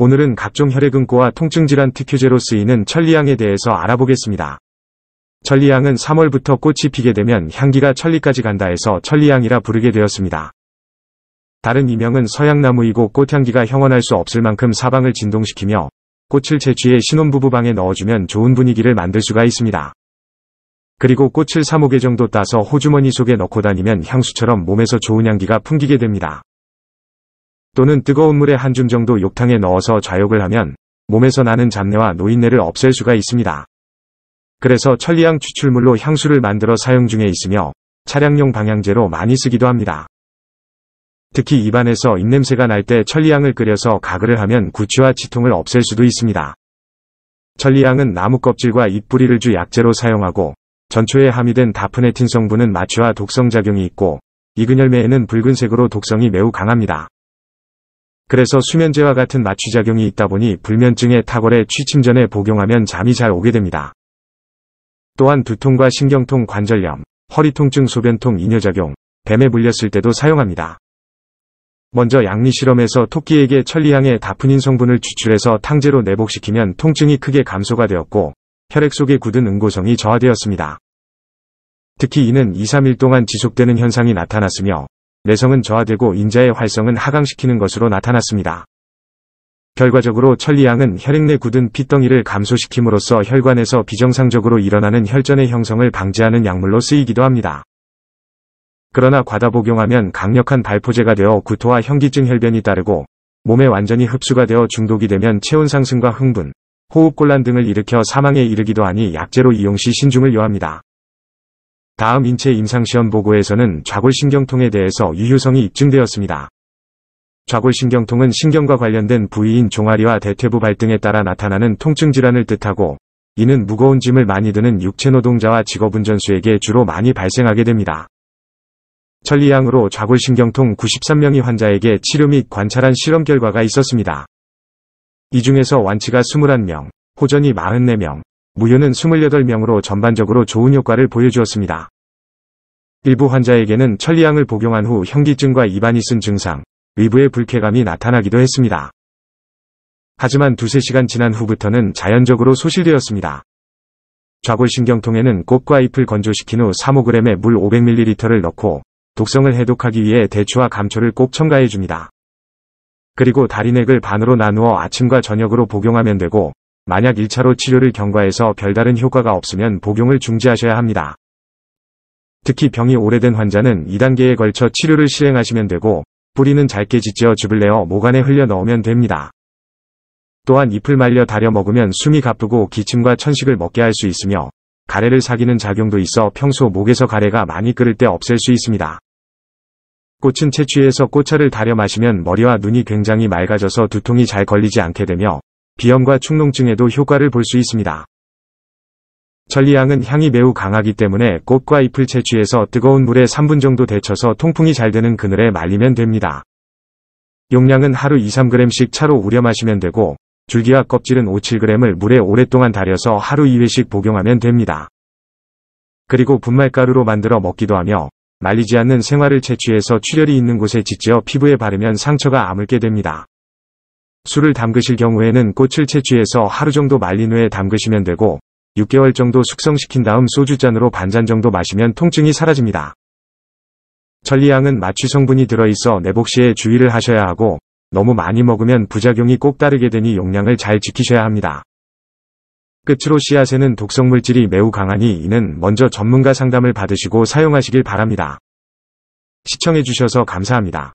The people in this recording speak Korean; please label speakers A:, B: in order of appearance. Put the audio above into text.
A: 오늘은 각종 혈액응고와 통증질환 특효제로 쓰이는 천리향에 대해서 알아보겠습니다. 천리향은 3월부터 꽃이 피게 되면 향기가 천리까지 간다 해서 천리향이라 부르게 되었습니다. 다른 이명은 서양나무이고 꽃향기가 형언할 수 없을 만큼 사방을 진동시키며 꽃을 제취해 신혼부부 방에 넣어주면 좋은 분위기를 만들 수가 있습니다. 그리고 꽃을 3 5개 정도 따서 호주머니 속에 넣고 다니면 향수처럼 몸에서 좋은 향기가 풍기게 됩니다. 또는 뜨거운 물에 한 줌 정도 욕탕에 넣어서 좌욕을 하면 몸에서 나는 잡내와 노인내를 없앨 수가 있습니다. 그래서 천리향 추출물로 향수를 만들어 사용 중에 있으며 차량용 방향제로 많이 쓰기도 합니다. 특히 입안에서 입냄새가 날 때 천리향을 끓여서 가글을 하면 구취와 치통을 없앨 수도 있습니다. 천리향은 나무 껍질과 잎뿌리를 주 약재로 사용하고 전초에 함유된 다프네틴 성분은 마취와 독성작용이 있고 이근열매에는 붉은색으로 독성이 매우 강합니다. 그래서 수면제와 같은 마취작용이 있다 보니 불면증에 탁월해 취침 전에 복용하면 잠이 잘 오게 됩니다. 또한 두통과 신경통 관절염, 허리통증 소변통 이뇨작용, 뱀에 물렸을 때도 사용합니다. 먼저 양리 실험에서 토끼에게 천리향의 다프닌 성분을 추출해서 탕제로 내복시키면 통증이 크게 감소가 되었고 혈액 속에 굳은 응고성이 저하되었습니다. 특히 이는 2, 3일 동안 지속되는 현상이 나타났으며 내성은 저하되고 인자의 활성은 하강시키는 것으로 나타났습니다. 결과적으로 천리양은 혈액 내 굳은 핏덩이를 감소시킴으로써 혈관에서 비정상적으로 일어나는 혈전의 형성을 방지하는 약물로 쓰이기도 합니다. 그러나 과다 복용하면 강력한 발포제가 되어 구토와 현기증 혈변이 따르고 몸에 완전히 흡수가 되어 중독이 되면 체온 상승과 흥분, 호흡곤란 등을 일으켜 사망에 이르기도 하니 약재로 이용 시 신중을 요합니다. 다음 인체 임상시험 보고에서는 좌골신경통에 대해서 유효성이 입증되었습니다. 좌골신경통은 신경과 관련된 부위인 종아리와 대퇴부 발등에 따라 나타나는 통증 질환을 뜻하고 이는 무거운 짐을 많이 드는 육체노동자와 직업운전수에게 주로 많이 발생하게 됩니다. 천리양으로 좌골신경통 93명의 환자에게 치료 및 관찰한 실험 결과가 있었습니다. 이 중에서 완치가 21명, 호전이 44명, 무효는 28명으로 전반적으로 좋은 효과를 보여주었습니다. 일부 환자에게는 천리향을 복용한 후 현기증과 이바이쓴 증상, 위부의 불쾌감이 나타나기도 했습니다. 하지만 두세 시간 지난 후부터는 자연적으로 소실되었습니다. 좌골신경통에는 꽃과 잎을 건조시킨 후 3호g의 물 500ml를 넣고 독성을 해독하기 위해 대추와 감초를 꼭 첨가해줍니다. 그리고 다리액을 반으로 나누어 아침과 저녁으로 복용하면 되고 만약 1차로 치료를 경과해서 별다른 효과가 없으면 복용을 중지하셔야 합니다. 특히 병이 오래된 환자는 2단계에 걸쳐 치료를 실행하시면 되고 뿌리는 짧게 짓지어 즙을 내어 목 안에 흘려 넣으면 됩니다. 또한 잎을 말려 다려 먹으면 숨이 가쁘고 기침과 천식을 먹게 할 수 있으며 가래를 사귀는 작용도 있어 평소 목에서 가래가 많이 끓을 때 없앨 수 있습니다. 꽃은 채취해서 꽃차를 다려 마시면 머리와 눈이 굉장히 맑아져서 두통이 잘 걸리지 않게 되며 비염과 축농증에도 효과를 볼 수 있습니다. 전리향은 향이 매우 강하기 때문에 꽃과 잎을 채취해서 뜨거운 물에 3분 정도 데쳐서 통풍이 잘 되는 그늘에 말리면 됩니다. 용량은 하루 2-3g씩 차로 우려 마시면 되고 줄기와 껍질은 5-7g을 물에 오랫동안 달여서 하루 2회씩 복용하면 됩니다. 그리고 분말가루로 만들어 먹기도 하며 말리지 않는 생화를 채취해서 출혈이 있는 곳에 짓지어 피부에 바르면 상처가 아물게 됩니다. 술을 담그실 경우에는 꽃을 채취해서 하루 정도 말린 후에 담그시면 되고 6개월 정도 숙성시킨 다음 소주잔으로 반잔 정도 마시면 통증이 사라집니다. 천리향은 마취 성분이 들어있어 내복 시에 주의를 하셔야 하고 너무 많이 먹으면 부작용이 꼭 따르게 되니 용량을 잘 지키셔야 합니다. 끝으로 씨앗에는 독성 물질이 매우 강하니 이는 먼저 전문가 상담을 받으시고 사용하시길 바랍니다. 시청해주셔서 감사합니다.